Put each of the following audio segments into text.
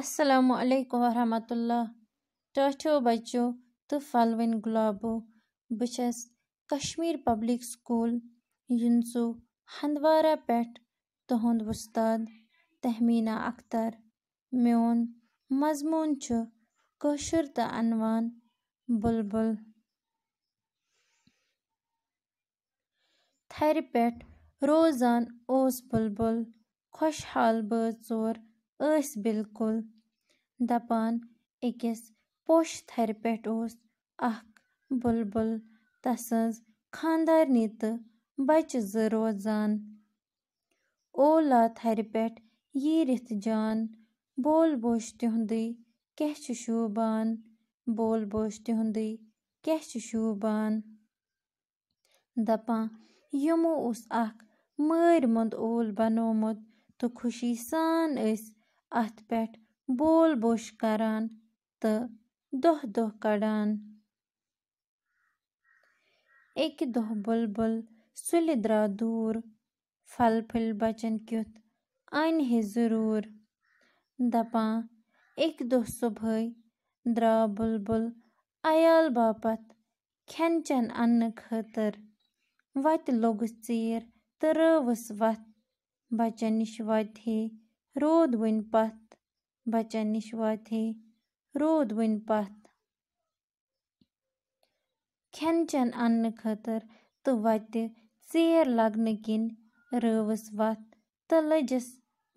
असलकम वरहमतुल्ला ٹاٹھو بچو تو فلوین گلابو بچس کشمیر پبلک سکول یونسو ہندوارہ پٮ۪ٹھ تُہُنٛد وُستاد تہمیٖنا اختر میون مضموٗن چھُ کٲشُر تہٕ عنوان بُلبُل تھَرِ پٮ۪ٹھ روزان اوس بُلبُل خۄشحال بٲژ ژور ٲسۍ بِلکُل دَپان أکِس پوشہِ تھَرِ پٮ۪ٹھ اوس اَکھ بُلبُل تَسٕنٛز خانٛدارنی تہٕ بَچہِ زٕ روزان اولا تھَرِ پٮ۪ٹھ ییٖرِتھ جان بول بوش تِہُنٛدُے کیٛاہ چھُ شوٗبان بول بوش تِہُنٛدُے کیٛاہ چھُ شوٗبان دَپان یِمو اوس اَکھ مٲرۍ موٚنٛد اول بنومُت تہٕ خوشی سان ٲسۍ اَتھ پٮ۪ٹھ بول بوش کران تہٕ دۄہ دۄہ کَڑان اَکہِ دۄہ بُلبُل سُلہِ درٛاو دوٗر پھل پھٔلۍ بَچن کیُتھ اَنہِ ہے ضٔروٗر دَپان اَکہِ دۄہ صُبحٲے درٛاو بُلبُل عیال باپتھ کھٮ۪ن چٮ۪ن اَنٛنہٕ خٲطٕر وَتہِ لوٚگُس ژیٖر تہٕ رٲوٕس وَتھ بَچن نِش وَتہِ ہے روٗد وٕنۍ پَتھ بَچَن نِش واتہِ ہے روٗد وٕنۍ پَتھ کھٮ۪ن چٮ۪ن اَننہٕ خٲطٕر تہٕ وَتہِ ژیر لَگنہٕ کِنۍ رٲوٕس وَتھ تہٕ لٔجِس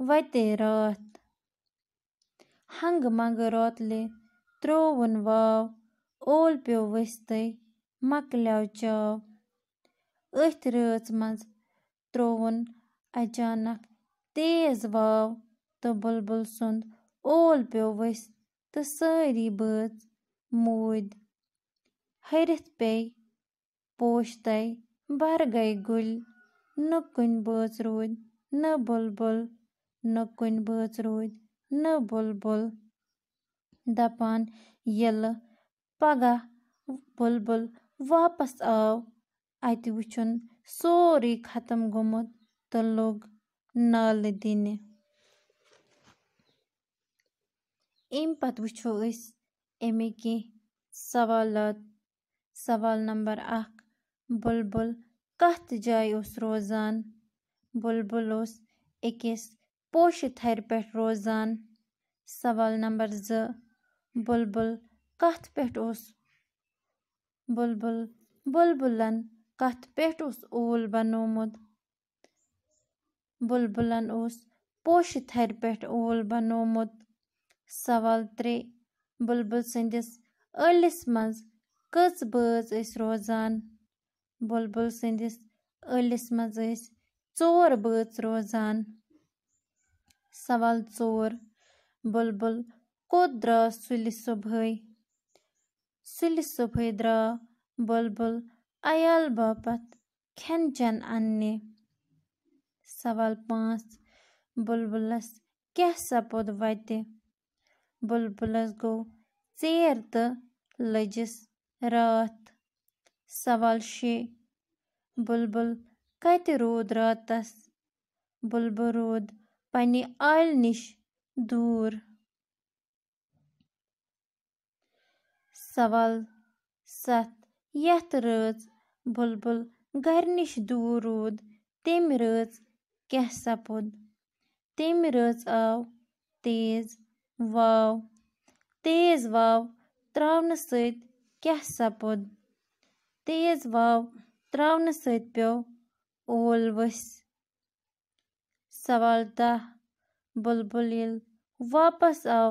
وَتے راتھ ہنٛگہٕ منٛگہٕ رۄتلہِ ترٛووُن واو اول پیوٚو ؤسۍتٕے مۄکلیو چاو أتھۍ رٲژ منٛز ترٛووُن اچانک تیز واو تہٕ بُلبُل سُنٛد اول پیوٚو ؤسۍ تہٕ سٲری بٲژ موٗدۍ ۂرِتھ پیٚیہِ پوشتَے بَر گٔے گُلۍ نہٕ کُنہِ بٲژ روٗدۍ نہٕ بُلبُل نہٕ کُنہِ بٲژ روٗدۍ نہٕ بُلبُل دَپان ییٚلہِ پَگاہ بُلبُل واپَس آو اَتہِ وٕچھُن سورُے ختم گوٚمُت تہٕ لوٚگ نالہٕ دِنہِ اَمہِ پَتہٕ وُچھو أسۍ اَمِکۍ کیٚنٛہہ سوالات سوال نمبر اَکھ بُلبُل کَتھ جایہِ اوس روزان بُلبُل اوس أکِس پوشہٕ تھَرِ پٮ۪ٹھ روزان سوال نمبر زٕ بُلبُل کَتھ پٮ۪ٹھ اوس بُلبُل بُلبُلَن کَتھ پٮ۪ٹھ اوس اوٗل بَنومُت بُلبُلَن اوس پوشہٕ تھَرِ پٮ۪ٹھ اوٗل بَنومُت سوال ترٛےٚ بُلبُل سٕنٛدِس ٲلِس منٛز کٔژ بٲژ ٲسۍ روزان بُلبُل سٕنٛدِس ٲلِس منٛز ٲسۍ ژور بٲژ روزان سوال ژور بُلبُل کوٚت درٛاو سُلہِ صُبحٲے سُلہِ صُبحٲے درٛاو بُلبُل عیال باپتھ کھٮ۪ن چٮ۪ن اَننہِ سوال پانٛژھ بُلبُلَس کیٛاہ سَپُد وَتہِ بُلبُلس گوٚو ژیر تہٕ لٔجِس راتھ سوال شےٚ بُلبُل کَتہِ روٗد راتَس بُلبُل روٗد پنٛنہِ آیلہِ نِش دوٗر سوال سَتھ یَتھ رٲژ بُلبُل گَرِ نِش دوٗر روٗد تمہِ رٲژ کیٛاہ سَپُد تمہِ رٲژ آو تیز واو تیز واو ترٛاونہٕ سۭتۍ کیٛاہ سَپُد تیز واو ترٛاونہٕ سۭتۍ پیوٚو اوٗل ؤسۍ سوال دَہ بُلبُل ییٚلہِ واپَس آو